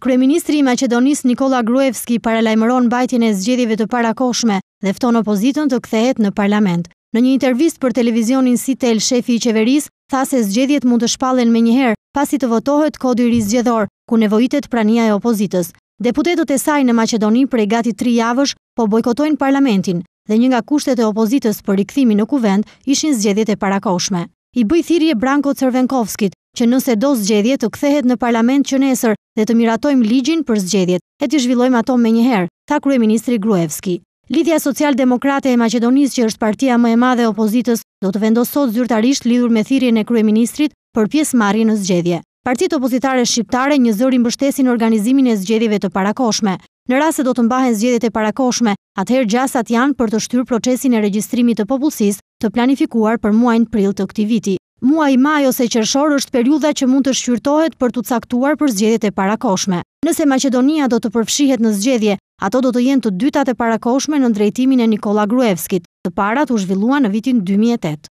Kryeministri i Maqedonisë Nikola Gruevski paralajmëron mbajtjen e zgjedhjeve të parakoshme dhe fton opozitën të kthehet në parlament. Në një intervistë për televizionin Sitel, shefi i qeverisë tha se zgjedhjet mund të shpallen më njëherë pasi të votohet kodi i zgjedhor, ku nevojitet prania e opozitës. Deputetët e saj në Maqedoni prej gati 3 javësh po bojkotojnë parlamentin dhe një nga kushtet e opozitës për rikthimin në kuvend ishin zgjedhjet e parakoshme. I bëj thirrje Branko Cervenkovskit, që nëse do zgjedhje të kthehet në parlament që nesër dhe të miratojmë ligjin për zgjedhjet, e të zhvillojmë ato me njëherë, ta krye ministri Gruevski. Lidhja social-demokrate e Macedonis që është partia më e madhe opozitës, do të vendosot zyrtarisht lidhur me thirje në krye ministrit për pjesë marri në zgjedhje. Partitë opozitare shqiptare një zëri mbështesin organizimin e zgjedhjeve të parakoshme. Në rrasë se do të mbahen zgjedhjet e parakoshme, atëherë gjasat janë për të shtyrë procesin e regjistrimit të popullsisë të planifikuar për muajin prill të këtij viti i maj ose qërshor është periuda që mund të shqyrtohet për të caktuar për zgjedhjet e parakoshme. Nëse Macedonia do të përfshihet në zgjedhje, ato do të jenë të dytat e parakoshme në drejtimin e Nikola Gruevskit, të parat u zhvillua në vitin 2008.